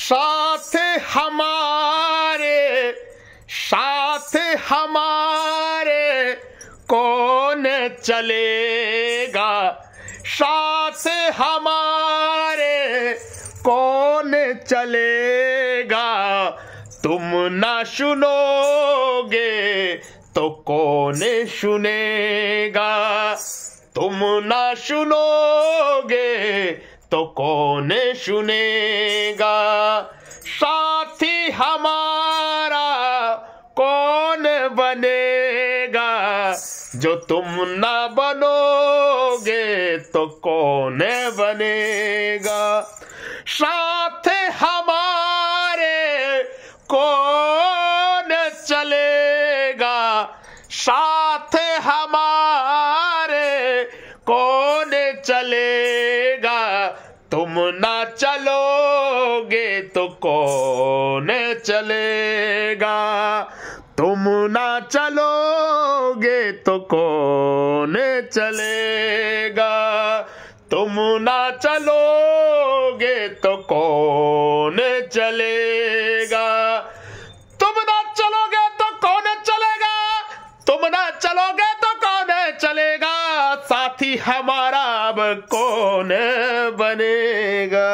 साथ हमारे साथ हमारे कौन चलेगा साथ हमारे कौन चलेगा तुम ना सुनोगे तो कौन सुनेगा तुम ना सुनोगे तो कौन सुनेगा साथी हमारा कौन बनेगा जो तुम ना बनोगे तो कौन बनेगा साथ हमारे कौन चलेगा साथ हमारे कौन चले ना चलोगे तो कौन चलेगा तुम ना चलोगे तो कौन चलेगा तुम ना चलोगे तो कौन चलेगा तुम ना चलोगे तो कौन चलेगा तुम ना चलोगे साथी हमारा अब कौन बनेगा